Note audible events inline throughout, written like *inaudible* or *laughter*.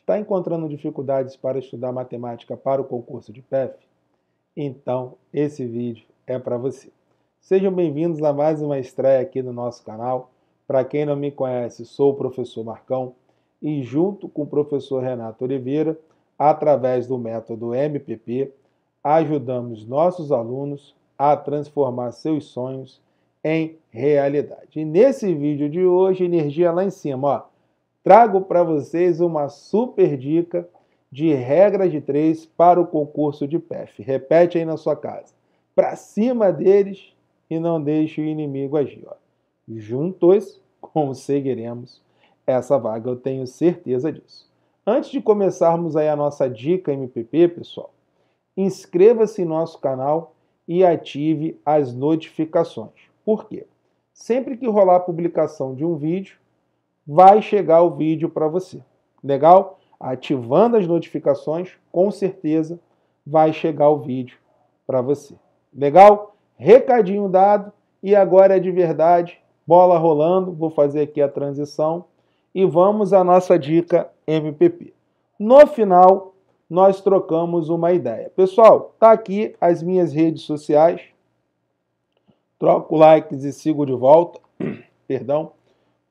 Está encontrando dificuldades para estudar matemática para o concurso de PEF? Então, esse vídeo é para você. Sejam bem-vindos a mais uma estreia aqui no nosso canal. Para quem não me conhece, sou o professor Marcão e, junto com o professor Renato Oliveira, através do método MPP, ajudamos nossos alunos a transformar seus sonhos em realidade. E nesse vídeo de hoje, energia lá em cima, ó trago para vocês uma super dica de regra de três para o concurso de PEF. Repete aí na sua casa. Para cima deles e não deixe o inimigo agir. Ó. Juntos conseguiremos essa vaga, eu tenho certeza disso. Antes de começarmos aí a nossa dica MPP, pessoal, inscreva-se em nosso canal e ative as notificações. Por quê? Sempre que rolar a publicação de um vídeo, vai chegar o vídeo para você. Legal? Ativando as notificações, com certeza vai chegar o vídeo para você. Legal? Recadinho dado e agora é de verdade, bola rolando, vou fazer aqui a transição e vamos à nossa dica MPP. No final, nós trocamos uma ideia. Pessoal, tá aqui as minhas redes sociais. Troco likes e sigo de volta. *clears throat* Perdão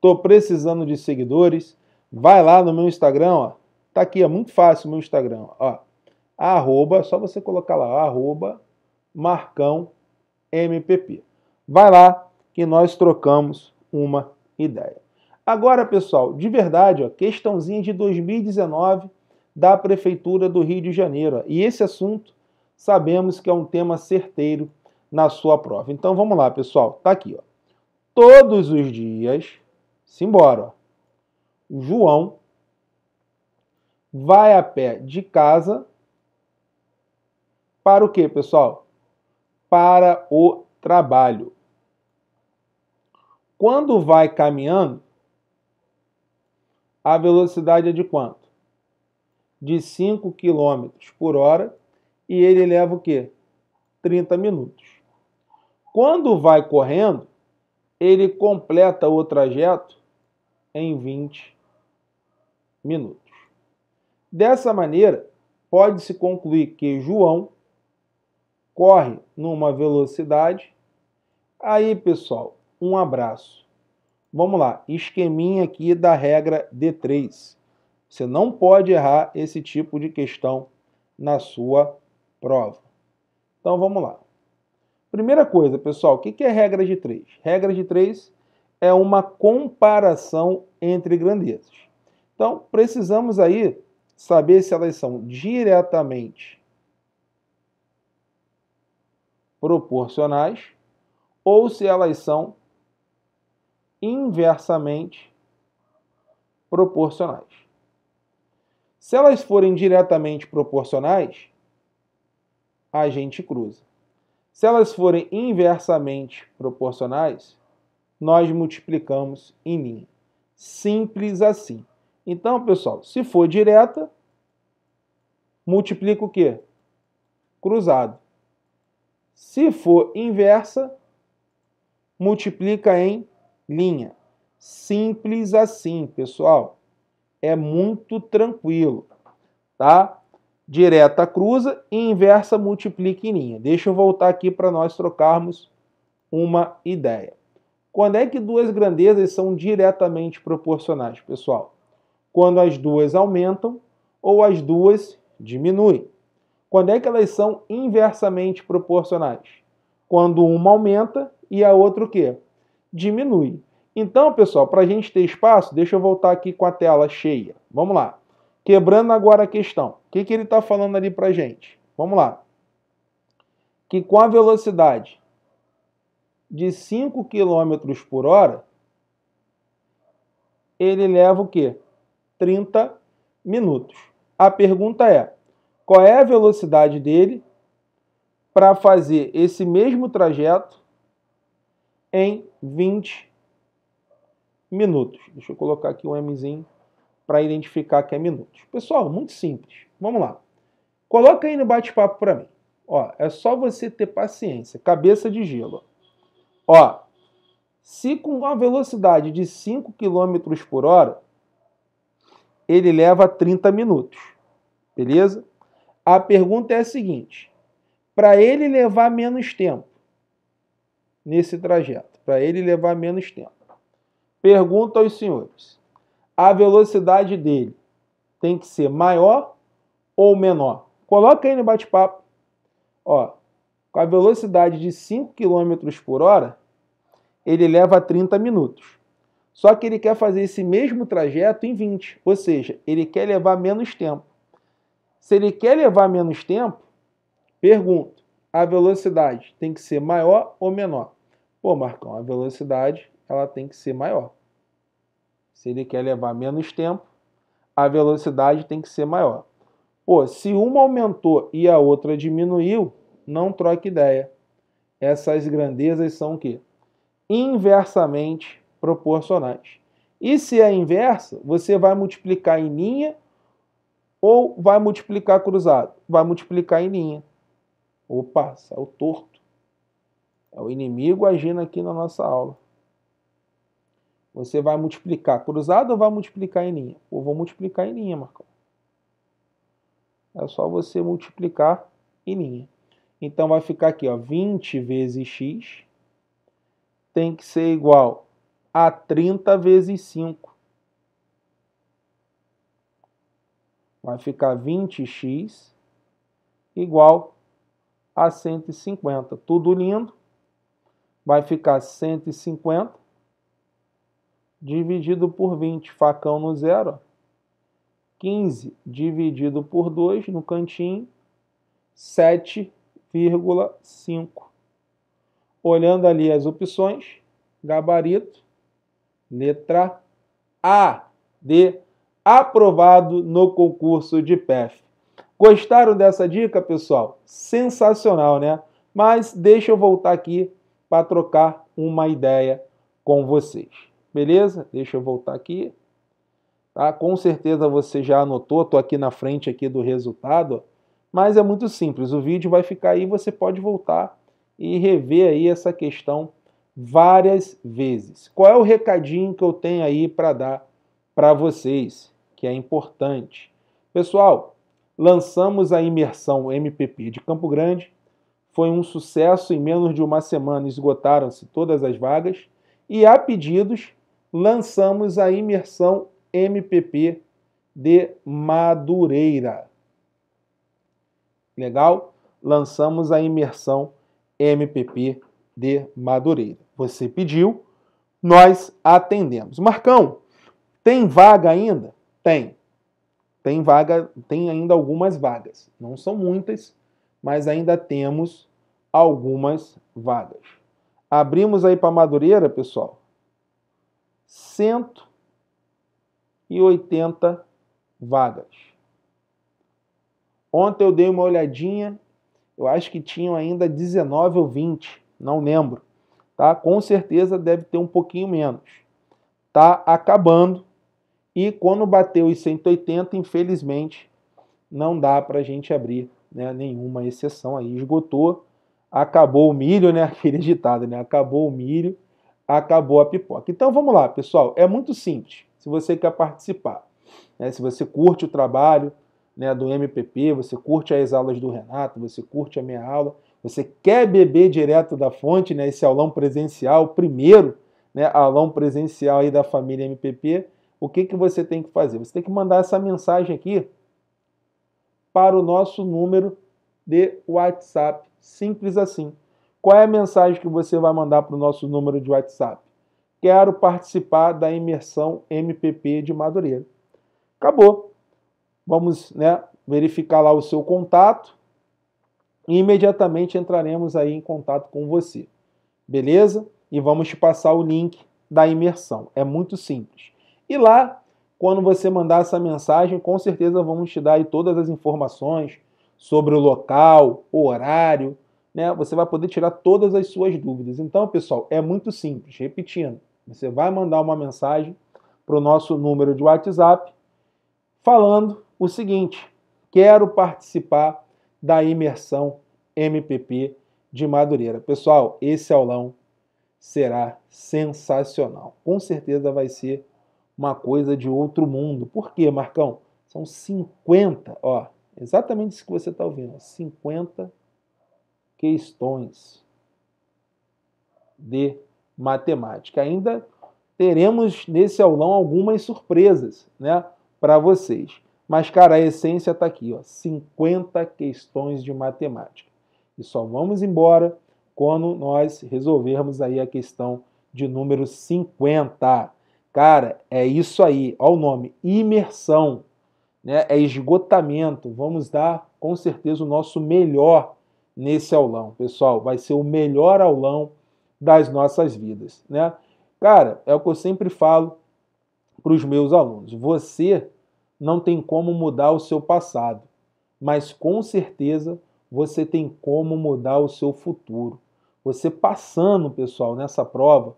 tô precisando de seguidores, vai lá no meu Instagram, ó. Tá aqui, é muito fácil o meu Instagram, ó. Arroba, só você colocar lá, arroba Marcão MPP. Vai lá que nós trocamos uma ideia. Agora, pessoal, de verdade, ó, questãozinha de 2019 da Prefeitura do Rio de Janeiro. Ó. E esse assunto sabemos que é um tema certeiro na sua prova. Então vamos lá, pessoal. Tá aqui, ó. Todos os dias Simbora. O João vai a pé de casa para o quê, pessoal? Para o trabalho. Quando vai caminhando, a velocidade é de quanto? De 5 km por hora e ele leva o quê? 30 minutos. Quando vai correndo, ele completa o trajeto em 20 minutos. Dessa maneira, pode-se concluir que João corre numa velocidade. Aí, pessoal, um abraço. Vamos lá, esqueminha aqui da regra D3. Você não pode errar esse tipo de questão na sua prova. Então vamos lá. Primeira coisa, pessoal, o que é regra de 3? Regra de 3 é uma comparação entre grandezas. Então, precisamos aí saber se elas são diretamente proporcionais ou se elas são inversamente proporcionais. Se elas forem diretamente proporcionais, a gente cruza. Se elas forem inversamente proporcionais, nós multiplicamos em linha. Simples assim. Então, pessoal, se for direta, multiplica o quê? Cruzado. Se for inversa, multiplica em linha. Simples assim, pessoal. É muito tranquilo, tá? Direta cruza e inversa multiplica em linha. Deixa eu voltar aqui para nós trocarmos uma ideia. Quando é que duas grandezas são diretamente proporcionais, pessoal? Quando as duas aumentam ou as duas diminuem. Quando é que elas são inversamente proporcionais? Quando uma aumenta e a outra o quê? Diminui. Então, pessoal, para a gente ter espaço, deixa eu voltar aqui com a tela cheia. Vamos lá. Quebrando agora a questão. O que, que ele está falando ali para gente? Vamos lá. Que com a velocidade de 5 km por hora, ele leva o quê? 30 minutos. A pergunta é: qual é a velocidade dele para fazer esse mesmo trajeto em 20 minutos? Deixa eu colocar aqui um Mzinho para identificar que é minutos. Pessoal, muito simples. Vamos lá. Coloca aí no bate-papo para mim. Ó, é só você ter paciência, cabeça de gelo. Ó, se com uma velocidade de 5 km por hora, ele leva 30 minutos. Beleza? A pergunta é a seguinte: para ele levar menos tempo nesse trajeto, para ele levar menos tempo. Pergunta aos senhores: a velocidade dele tem que ser maior ou menor? Coloca aí no bate-papo. Ó, com a velocidade de 5 km por hora, ele leva 30 minutos. Só que ele quer fazer esse mesmo trajeto em 20, ou seja, ele quer levar menos tempo. Se ele quer levar menos tempo, pergunto, a velocidade tem que ser maior ou menor? Pô, Marcão, a velocidade ela tem que ser maior. Se ele quer levar menos tempo, a velocidade tem que ser maior. Pô, se uma aumentou e a outra diminuiu, não troque ideia. Essas grandezas são o quê? inversamente proporcionais. E se é inversa, você vai multiplicar em linha ou vai multiplicar cruzado? Vai multiplicar em linha. Opa, saiu torto. É o inimigo agindo aqui na nossa aula. Você vai multiplicar cruzado ou vai multiplicar em linha? Ou vou multiplicar em linha, Marcão. É só você multiplicar em linha. Então vai ficar aqui, ó, 20 vezes x tem que ser igual a 30 vezes 5. Vai ficar 20x igual a 150. Tudo lindo. Vai ficar 150 dividido por 20, facão no zero. 15 dividido por 2 no cantinho, 7,5 olhando ali as opções, gabarito, letra A de aprovado no concurso de PEF. Gostaram dessa dica, pessoal? Sensacional, né? Mas deixa eu voltar aqui para trocar uma ideia com vocês. Beleza? Deixa eu voltar aqui. Tá? Com certeza você já anotou, estou aqui na frente aqui do resultado, mas é muito simples. O vídeo vai ficar aí, você pode voltar e rever aí essa questão várias vezes. Qual é o recadinho que eu tenho aí para dar para vocês, que é importante? Pessoal, lançamos a imersão MPP de Campo Grande, foi um sucesso, em menos de uma semana esgotaram-se todas as vagas, e a pedidos lançamos a imersão MPP de Madureira. Legal? Lançamos a imersão MPP de Madureira. Você pediu, nós atendemos. Marcão, tem vaga ainda? Tem. Tem vaga, tem ainda algumas vagas. Não são muitas, mas ainda temos algumas vagas. Abrimos aí para Madureira, pessoal. 180 vagas. Ontem eu dei uma olhadinha eu acho que tinham ainda 19 ou 20, não lembro. Tá? Com certeza deve ter um pouquinho menos. Tá acabando. E quando bateu os 180, infelizmente, não dá para a gente abrir né, nenhuma exceção aí. Esgotou, acabou o milho, né? *laughs* Aquele ditado, né? Acabou o milho, acabou a pipoca. Então vamos lá, pessoal. É muito simples. Se você quer participar, né? se você curte o trabalho, né, do MPP, você curte as aulas do Renato, você curte a minha aula, você quer beber direto da fonte, né, esse aulão presencial, primeiro né, aulão presencial aí da família MPP, o que, que você tem que fazer? Você tem que mandar essa mensagem aqui para o nosso número de WhatsApp, simples assim. Qual é a mensagem que você vai mandar para o nosso número de WhatsApp? Quero participar da imersão MPP de Madureira. Acabou. Vamos né, verificar lá o seu contato e imediatamente entraremos aí em contato com você. Beleza? E vamos te passar o link da imersão. É muito simples. E lá, quando você mandar essa mensagem, com certeza vamos te dar todas as informações sobre o local, o horário, né? Você vai poder tirar todas as suas dúvidas. Então, pessoal, é muito simples. Repetindo, você vai mandar uma mensagem para o nosso número de WhatsApp falando o seguinte: quero participar da imersão MPP de Madureira. Pessoal, esse aulão será sensacional. Com certeza vai ser uma coisa de outro mundo. Por quê, Marcão? São 50, ó, exatamente isso que você está ouvindo, 50 questões de matemática. Ainda teremos nesse aulão algumas surpresas, né, para vocês. Mas, cara, a essência está aqui, ó, 50 questões de matemática. E só vamos embora quando nós resolvermos aí a questão de número 50. Cara, é isso aí, olha o nome, imersão, né? é esgotamento. Vamos dar, com certeza, o nosso melhor nesse aulão, pessoal. Vai ser o melhor aulão das nossas vidas, né? Cara, é o que eu sempre falo para os meus alunos. Você não tem como mudar o seu passado, mas com certeza você tem como mudar o seu futuro. Você passando, pessoal, nessa prova,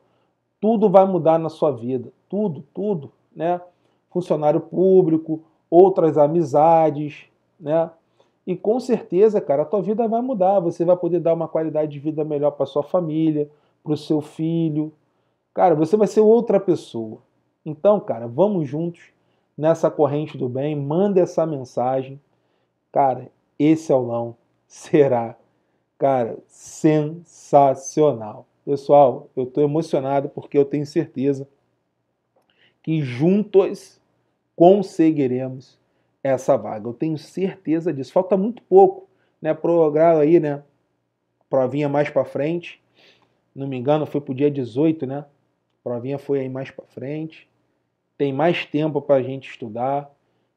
tudo vai mudar na sua vida, tudo, tudo, né? Funcionário público, outras amizades, né? E com certeza, cara, a tua vida vai mudar. Você vai poder dar uma qualidade de vida melhor para sua família, para o seu filho. Cara, você vai ser outra pessoa. Então, cara, vamos juntos nessa corrente do bem, manda essa mensagem. Cara, esse aulão é será, cara, sensacional. Pessoal, eu estou emocionado porque eu tenho certeza que juntos conseguiremos essa vaga. Eu tenho certeza disso. Falta muito pouco, né? Programa aí, né? Provinha mais para frente. Não me engano, foi pro dia 18, né? Provinha foi aí mais para frente tem mais tempo para a gente estudar.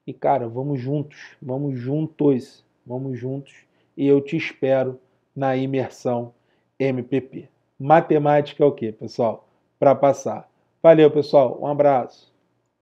E cara, vamos juntos, vamos juntos, vamos juntos. E eu te espero na imersão MPP. Matemática é o que, pessoal? Para passar. Valeu, pessoal. Um abraço.